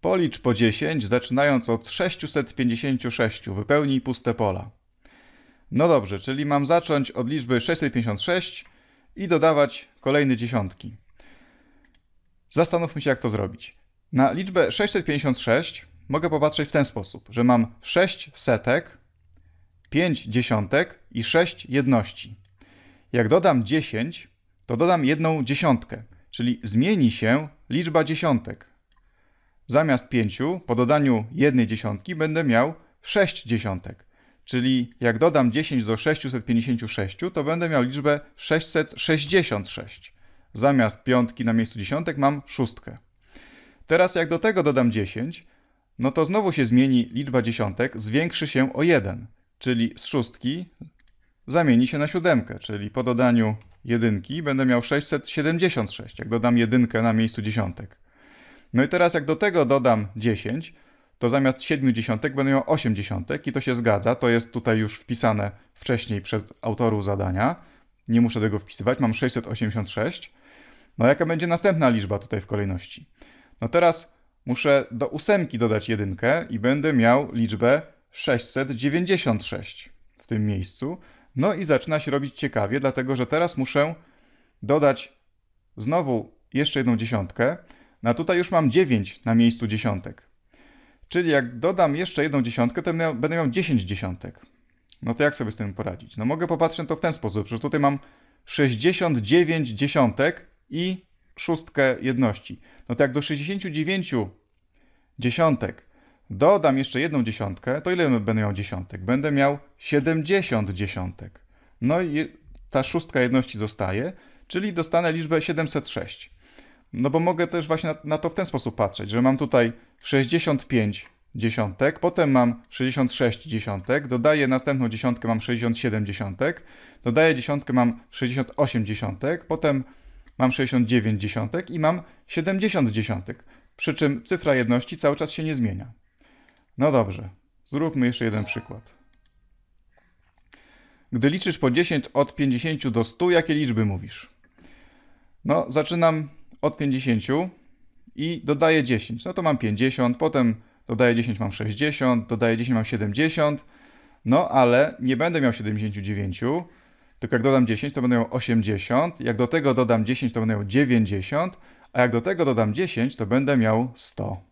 Policz po 10, zaczynając od 656, wypełnij puste pola. No dobrze, czyli mam zacząć od liczby 656 i dodawać kolejne dziesiątki. Zastanówmy się, jak to zrobić. Na liczbę 656 mogę popatrzeć w ten sposób, że mam 6 setek, 5 dziesiątek i 6 jedności. Jak dodam 10, to dodam jedną dziesiątkę, czyli zmieni się liczba dziesiątek zamiast 5 po dodaniu jednej dziesiątki będę miał 6 dziesiątek. Czyli jak dodam 10 do 656, to będę miał liczbę 666. Zamiast piątki na miejscu dziesiątek mam szóstkę. Teraz jak do tego dodam 10, no to znowu się zmieni liczba dziesiątek, zwiększy się o 1, czyli z szóstki zamieni się na siódemkę, czyli po dodaniu jedynki będę miał 676, jak dodam jedynkę na miejscu dziesiątek. No i teraz jak do tego dodam 10, to zamiast 7 dziesiątek będę miał 8 dziesiątek i to się zgadza. To jest tutaj już wpisane wcześniej przez autorów zadania. Nie muszę tego wpisywać, mam 686. No jaka będzie następna liczba tutaj w kolejności? No teraz muszę do ósemki dodać jedynkę i będę miał liczbę 696 w tym miejscu. No i zaczyna się robić ciekawie, dlatego że teraz muszę dodać znowu jeszcze jedną dziesiątkę. No a tutaj już mam 9 na miejscu dziesiątek. Czyli jak dodam jeszcze jedną dziesiątkę, to będę miał 10 dziesiątek. No to jak sobie z tym poradzić? No mogę popatrzeć to w ten sposób, że tutaj mam 69 dziesiątek i szóstkę jedności. No to jak do 69 dziesiątek dodam jeszcze jedną dziesiątkę, to ile będę miał dziesiątek? Będę miał 70 dziesiątek. No i ta szóstka jedności zostaje, czyli dostanę liczbę 706. No bo mogę też właśnie na, na to w ten sposób patrzeć, że mam tutaj 65 dziesiątek, potem mam 66 dziesiątek, dodaję następną dziesiątkę, mam 67 dziesiątek, dodaję dziesiątkę, mam 68 dziesiątek, potem mam 69 dziesiątek i mam 70 dziesiątek, przy czym cyfra jedności cały czas się nie zmienia. No dobrze, zróbmy jeszcze jeden przykład. Gdy liczysz po 10 od 50 do 100, jakie liczby mówisz? No, zaczynam od 50 i dodaję 10. No to mam 50, potem dodaję 10, mam 60, dodaję 10, mam 70. No ale nie będę miał 79, tylko jak dodam 10, to będę miał 80. Jak do tego dodam 10, to będę miał 90. A jak do tego dodam 10, to będę miał 100.